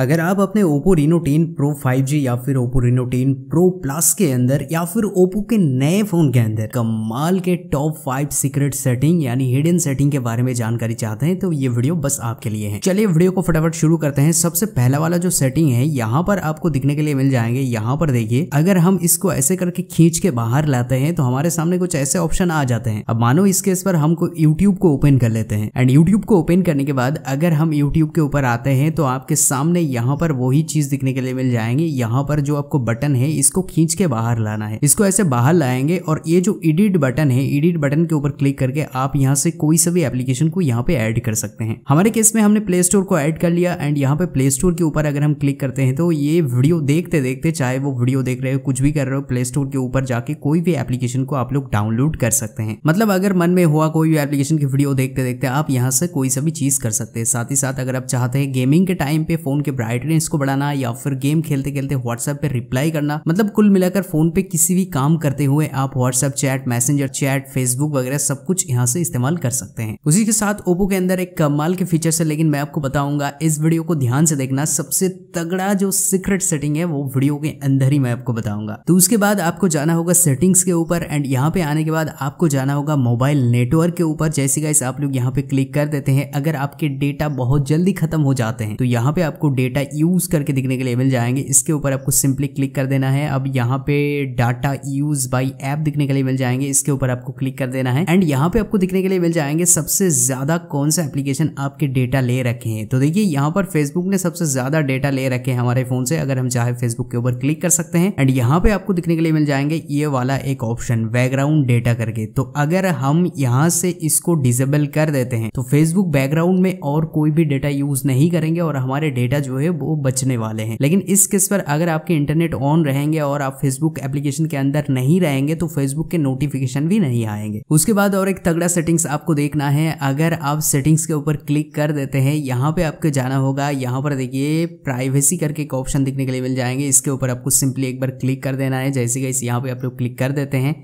अगर आप अपने ओप्पो Reno 10 फाइव 5G या फिर ओप्पो रिनो 10 प्रो प्लस के अंदर या फिर ओप्पो के नए फोन के अंदर कमाल के टॉप फाइव सीक्रेट सेटिंग यानी हिडन सेटिंग के बारे में जानकारी चाहते हैं तो ये वीडियो बस आपके लिए है चलिए वीडियो को फटाफट शुरू करते हैं सबसे पहला वाला जो सेटिंग है यहाँ पर आपको दिखने के लिए मिल जाएंगे यहाँ पर देखिए अगर हम इसको ऐसे करके खींच के बाहर लाते हैं तो हमारे सामने कुछ ऐसे ऑप्शन आ जाते हैं अब मानो इसके इस पर हमको यूट्यूब को ओपन कर लेते हैं एंड यूट्यूब को ओपन करने के बाद अगर हम यूट्यूब के ऊपर आते हैं तो आपके सामने यहाँ पर वही चीज दिखने के लिए मिल जाएंगी यहाँ पर जो आपको बटन है इसको खींच के बाहर लाना है इसको ऐसे बाहर लाएंगे और ये जो एडिट बटन है एडिट बटन के ऊपर क्लिक करके आप यहाँ से कोई सभी एप्लीकेशन को यहाँ पे ऐड कर सकते हैं हमारे केस में हमने प्ले स्टोर को ऐड कर लिया एंड यहाँ पे प्ले स्टोर के ऊपर अगर हम क्लिक करते हैं तो ये वीडियो देखते देखते चाहे वो वीडियो देख रहे हो कुछ भी कर रहे हो प्ले स्टोर के ऊपर जाके कोई भी एप्लीकेशन को आप लोग डाउनलोड कर सकते हैं मतलब अगर मन में हुआ कोई भी एप्लीकेशन की वीडियो देखते देखते आप यहाँ से कोई सभी चीज कर सकते हैं साथ ही साथ अगर आप चाहते हैं गेमिंग के टाइम पे फोन के ब्राइटनेस को बढ़ाना या फिर गेम खेलते खेलते व्हाट्सएप पे रिप्लाई करना मतलब कुल मिलाकर फोन पे किसी भी काम करते हुए आप WhatsApp chat messenger chat Facebook वगैरह सब कुछ यहाँ से इस्तेमाल कर सकते हैं उसी के साथ ओप्पो के अंदर एक कमाल के फीचर है लेकिन मैं आपको बताऊंगा इस वीडियो को ध्यान से देखना सबसे तगड़ा जो सीक्रेट सेटिंग है वो वीडियो के अंदर ही मैं आपको बताऊंगा तो उसके बाद आपको जाना होगा सेटिंग्स के ऊपर एंड यहाँ पे आने के बाद आपको जाना होगा मोबाइल नेटवर्क के ऊपर जैसे आप लोग यहाँ पे क्लिक कर देते हैं अगर आपके डेटा बहुत जल्दी खत्म हो जाते हैं तो यहाँ पे आपको डेटा यूज़ करके दिखने के लिए मिल जाएंगे इसके ऊपर आपको सिंपली क्लिक कर देना है अब यहाँ पे डाटा यूज बाई ऐप दिखने के लिए मिल जाएंगे इसके ऊपर आपको क्लिक कर देना है एंड यहाँ पे आपको दिखने के लिए मिल जाएंगे सबसे ज़्यादा कौन सा एप्लीकेशन आपके डेटा ले रखे हैं तो देखिए यहाँ पर फेसबुक ने सबसे ज़्यादा डेटा ले रखे हैं हमारे फ़ोन से अगर हम चाहे फेसबुक के ऊपर क्लिक कर सकते हैं एंड यहाँ पे आपको दिखने के लिए मिल जाएंगे ये वाला एक ऑप्शन बैकग्राउंड डेटा करके तो अगर हम यहाँ से इसको डिजेबल कर देते हैं तो फेसबुक बैकग्राउंड में और कोई भी डेटा यूज नहीं करेंगे और हमारे डेटा जो है वो बचने वाले हैं लेकिन इस केस पर अगर आपके इंटरनेट ऑन रहेंगे और आप फेसबुक एप्लीकेशन के अंदर नहीं रहेंगे तो फेसबुक के नोटिफिकेशन भी नहीं आएंगे उसके बाद और एक तगड़ा सेटिंग्स आपको देखना है अगर आप सेटिंग्स के ऊपर क्लिक कर देते हैं यहाँ पे आपको जाना होगा यहाँ पर देखिए प्राइवेसी करके एक ऑप्शन दिखने के लिए मिल जाएंगे इसके ऊपर आपको सिंपली एक बार क्लिक कर देना है जैसे कि यहाँ पे आप लोग क्लिक कर देते हैं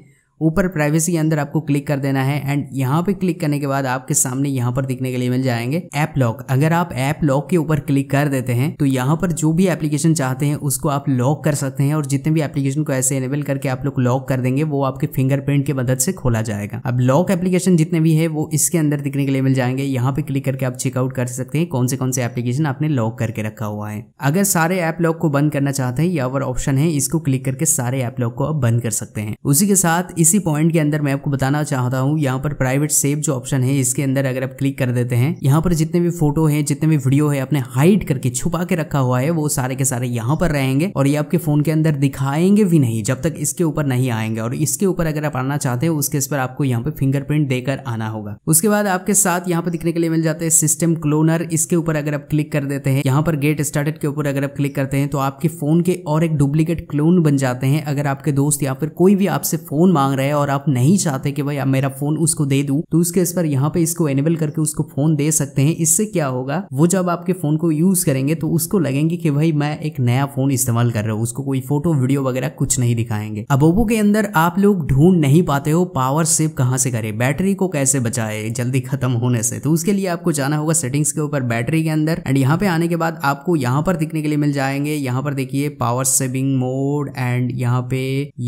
ऊपर प्राइवेसी के अंदर आपको क्लिक कर देना है एंड यहाँ पे क्लिक करने के बाद आपके सामने यहाँ पर दिखने के लिए मिल जाएंगे ऐप लॉक अगर आप ऐप लॉक के ऊपर क्लिक कर देते हैं तो यहाँ पर जो भी एप्लीकेशन चाहते हैं उसको आप लॉक कर सकते हैं और जितने भी एप्लीकेशन को ऐसे एनेबल करके आप लोग लॉक कर देंगे वो आपके फिंगरप्रिंट की मदद से खोला जाएगा अब लॉक एप्लीकेशन जितने भी है वो इसके अंदर दिखने के लिए मिल जाएंगे यहाँ पे क्लिक करके आप चेकआउट कर सकते हैं कौन से कौन से एप्लीकेशन आपने लॉक करके रखा हुआ है अगर सारे ऐप लॉक को बंद करना चाहते हैं या और ऑप्शन है इसको क्लिक करके सारे ऐप लॉक को आप बंद कर सकते हैं उसी के साथ इसी पॉइंट के अंदर मैं आपको बताना चाहता हूँ यहाँ पर प्राइवेट सेव जो ऑप्शन है इसके अंदर अगर आप क्लिक कर देते हैं यहाँ पर जितने भी फोटो है जितने भी वीडियो है आपने हाइड करके छुपा के रखा हुआ है वो सारे के सारे यहाँ पर रहेंगे और ये आपके फोन के अंदर दिखाएंगे भी नहीं जब तक इसके ऊपर नहीं आएंगे और इसके ऊपर अगर आप आना चाहते हैं उसके इस पर आपको यहाँ पे फिंगरप्रिंट देकर आना होगा उसके बाद आपके साथ यहाँ पर दिखने के लिए मिल जाते हैं सिस्टम क्लोनर इसके ऊपर अगर आप क्लिक कर देते हैं यहाँ पर गेट स्टार्टेड के ऊपर अगर आप क्लिक करते हैं तो आपके फोन के और एक डुप्लीकेट क्लोन बन जाते हैं अगर आपके दोस्त या फिर कोई भी आपसे फोन मांग रहा है और आप नहीं चाहते कि भाई मेरा फोन उसको दे दू तो उसके इस पर यहाँ पे इसको एनेबल करके उसको फोन दे सकते हैं इससे क्या होगा वो जब आपके फोन को यूज करेंगे तो उसको लगेंगे कि भाई मैं एक नया फोन इस्तेमाल कर रहा हूँ उसको कोई फोटो वीडियो वगैरह कुछ नहीं दिखाएंगे अब अबोबो के अंदर आप लोग ढूंढ नहीं पाते हो पावर सेव कहाँ से करे बैटरी को कैसे बचाए जल्दी खत्म होने से तो उसके लिए आपको जाना होगा सेटिंग्स के ऊपर बैटरी के अंदर एंड यहाँ पे आने के बाद आपको यहाँ पर दिखने के लिए मिल जाएंगे यहाँ पर देखिए पावर सेविंग मोड एंड यहाँ पे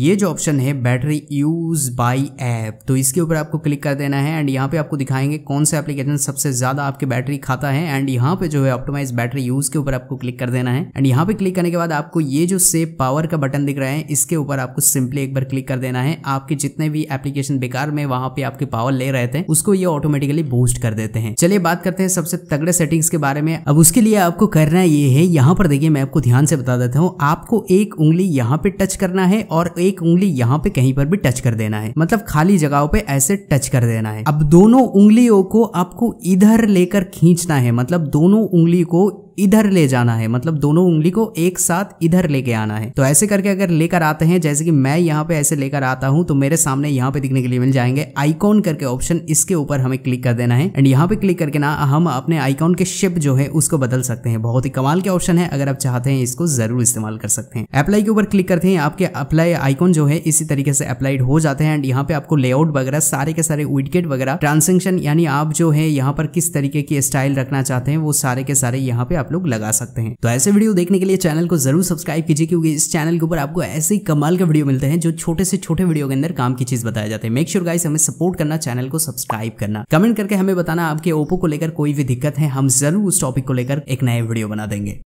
ये जो ऑप्शन है battery you use by app तो इसके ऊपर आपको क्लिक कर देना है एंड यहाँ पे आपको दिखाएंगे कौन सा एप्लीकेशन सबसे ज़्यादा आपके बैटरी खाता है एंड यहाँ पे जो है ऑप्टोमाइज बैटरी यूज़ के ऊपर आपको क्लिक कर देना है एंड यहाँ पे क्लिक करने के बाद आपको ये जो सेव पावर का बटन दिख रहा है इसके ऊपर आपको सिंपली एक बार क्लिक कर देना है आपके जितने भी एप्लीकेशन बेकार में वहां पे आपके पावर ले रहे थे उसको ये ऑटोमेटिकली बूस्ट कर देते हैं चलिए बात करते हैं सबसे तगड़े सेटिंग्स के बारे में अब उसके लिए आपको करना ये है यहाँ पर देखिए मैं आपको ध्यान से बता देता हूँ आपको एक उंगली यहाँ पे टच करना है और एक उंगली यहाँ पे कहीं पर भी टच कर कर देना है मतलब खाली जगहों पे ऐसे टच कर देना है अब दोनों उंगलियों को आपको इधर लेकर खींचना है मतलब दोनों उंगली को इधर ले जाना है मतलब दोनों उंगली को एक साथ इधर लेके आना है तो ऐसे करके अगर लेकर आते हैं जैसे कि मैं यहाँ पे ऐसे लेकर आता हूँ तो मेरे सामने यहाँ पे दिखने के लिए मिल जाएंगे आईकॉन करके ऑप्शन इसके ऊपर हमें क्लिक कर देना है एंड यहाँ पे क्लिक करके ना हम अपने आईकॉन के शिप जो है उसको बदल सकते हैं बहुत ही कमाल के ऑप्शन है अगर आप चाहते हैं इसको जरूर इस्तेमाल कर सकते हैं अप्लाई के ऊपर क्लिक करते हैं आपके अप्लाई आईकॉन जो है इसी तरीके से अप्लाइड हो जाते हैं एंड यहाँ पे आपको लेआउट वगैरह सारे के सारे विकेट वगैरह ट्रांसेक्शन यानी आप जो है यहाँ पर किस तरीके की स्टाइल रखना चाहते हैं वो सारे के सारे यहाँ पे आप आप लोग लगा सकते हैं तो ऐसे वीडियो देखने के लिए चैनल को जरूर सब्सक्राइब कीजिए क्योंकि इस चैनल के ऊपर आपको ऐसे ही कमाल का वीडियो मिलते हैं जो छोटे से छोटे वीडियो के अंदर काम की चीज बताया जाते हैं मेक श्योर गाइस हमें सपोर्ट करना चैनल को सब्सक्राइब करना कमेंट करके हमें बताना आपके ओप्पो को लेकर कोई भी दिक्कत है हम जरूर उस टॉपिक को लेकर एक नए वीडियो बना देंगे